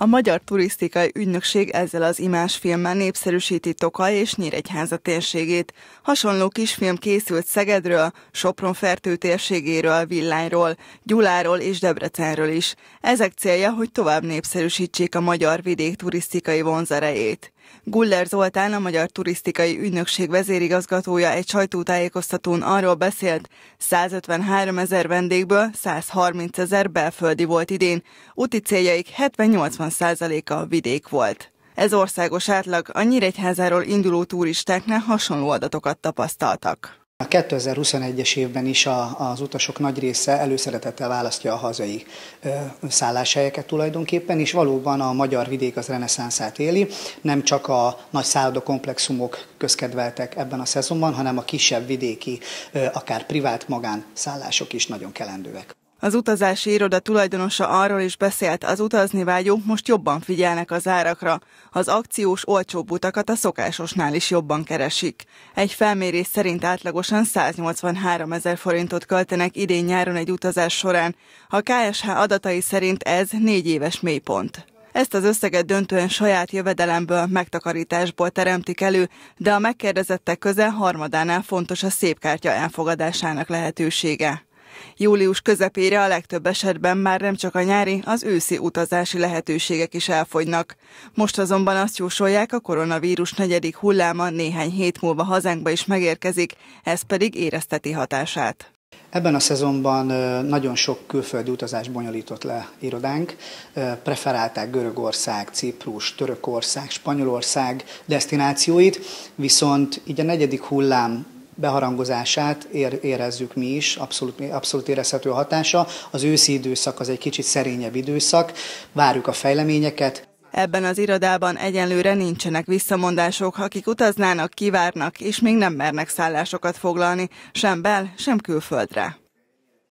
A Magyar Turisztikai Ügynökség ezzel az filmmel népszerűsíti Tokaj és Nyíregyháza térségét. Hasonló film készült Szegedről, Sopron fertő térségéről, Villányról, Gyuláról és Debrecenről is. Ezek célja, hogy tovább népszerűsítsék a magyar vidék turisztikai vonzerejét. Guller Zoltán, a Magyar Turisztikai Ügynökség vezérigazgatója egy sajtótájékoztatón arról beszélt, 153 ezer vendégből 130 ezer belföldi volt idén, úti céljaik 70-80 százaléka vidék volt. Ez országos átlag, a Nyíregyházáról induló turistáknál hasonló adatokat tapasztaltak. A 2021-es évben is a, az utasok nagy része előszeretettel választja a hazai ö, szálláshelyeket tulajdonképpen, és valóban a magyar vidék az reneszánszát éli. Nem csak a nagy szállodakomplexumok közkedveltek ebben a szezonban, hanem a kisebb vidéki, ö, akár privát magán szállások is nagyon kelendőek. Az utazási iroda tulajdonosa arról is beszélt, az utazni vágyók most jobban figyelnek az árakra. Az akciós olcsóbb utakat a szokásosnál is jobban keresik. Egy felmérés szerint átlagosan 183 ezer forintot költenek idén-nyáron egy utazás során. A KSH adatai szerint ez négy éves mélypont. Ezt az összeget döntően saját jövedelemből, megtakarításból teremtik elő, de a megkérdezettek közel harmadánál fontos a szépkártya elfogadásának lehetősége. Július közepére a legtöbb esetben már nem csak a nyári, az őszi utazási lehetőségek is elfogynak. Most azonban azt jósolják, a koronavírus negyedik hulláma néhány hét múlva hazánkba is megérkezik, ez pedig érezteti hatását. Ebben a szezonban nagyon sok külföldi utazás bonyolított le irodánk. Preferálták Görögország, Ciprus, Törökország, Spanyolország destinációit, viszont így a negyedik hullám beharangozását érezzük mi is, abszolút, abszolút érezhető a hatása. Az őszi időszak az egy kicsit szerényebb időszak, várjuk a fejleményeket. Ebben az irodában egyenlőre nincsenek visszamondások, akik utaznának, kivárnak, és még nem mernek szállásokat foglalni, sem bel, sem külföldre.